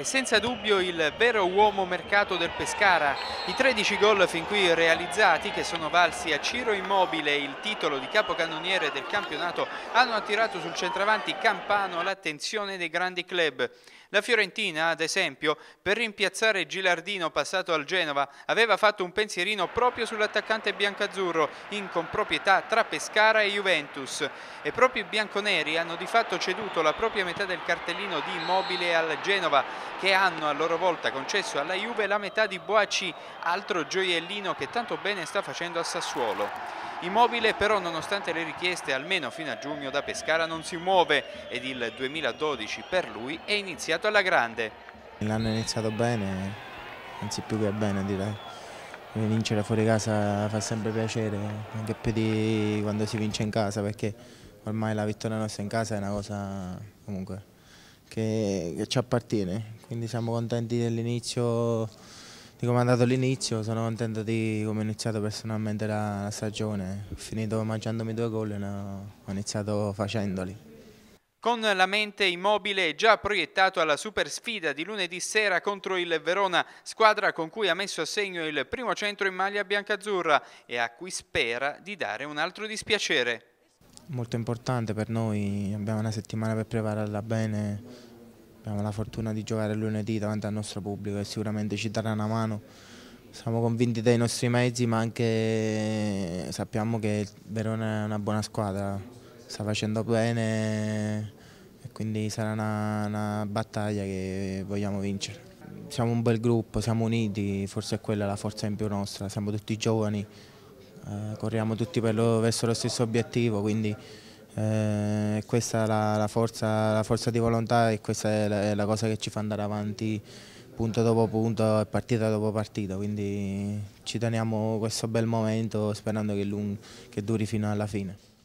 è senza dubbio il vero uomo mercato del Pescara. I 13 gol fin qui realizzati che sono valsi a Ciro Immobile il titolo di capocannoniere del campionato hanno attirato sul centravanti Campano l'attenzione dei grandi club. La Fiorentina, ad esempio, per rimpiazzare Gilardino passato al Genova, aveva fatto un pensierino proprio sull'attaccante biancazzurro, in comproprietà tra Pescara e Juventus. E proprio i bianconeri hanno di fatto ceduto la propria metà del cartellino di Immobile al Genova, che hanno a loro volta concesso alla Juve la metà di Boacci, altro gioiellino che tanto bene sta facendo a Sassuolo. Immobile però nonostante le richieste almeno fino a giugno da Pescara non si muove ed il 2012 per lui è iniziato alla grande. L'anno è iniziato bene, anzi più che bene direi. Vincere fuori casa fa sempre piacere, anche più di quando si vince in casa perché ormai la vittoria nostra in casa è una cosa comunque che, che ci appartiene, quindi siamo contenti dell'inizio, di come è andato l'inizio, sono contento di come ho iniziato personalmente la, la stagione, ho finito mangiandomi due gol e ho iniziato facendoli. Con la mente immobile già proiettato alla super sfida di lunedì sera contro il Verona, squadra con cui ha messo a segno il primo centro in maglia biancazzurra e a cui spera di dare un altro dispiacere. Molto importante per noi, abbiamo una settimana per prepararla bene Abbiamo la fortuna di giocare lunedì davanti al nostro pubblico e sicuramente ci darà una mano. Siamo convinti dei nostri mezzi ma anche sappiamo che Verona è una buona squadra, sta facendo bene e quindi sarà una, una battaglia che vogliamo vincere. Siamo un bel gruppo, siamo uniti, forse è quella la forza in più nostra, siamo tutti giovani, eh, corriamo tutti lo, verso lo stesso obiettivo, quindi eh, questa è la, la, forza, la, forza, di volontà e questa è la, è la, cosa che ci fa andare avanti punto dopo punto e partita dopo partita, quindi ci teniamo questo bel momento sperando che, che duri fino alla fine.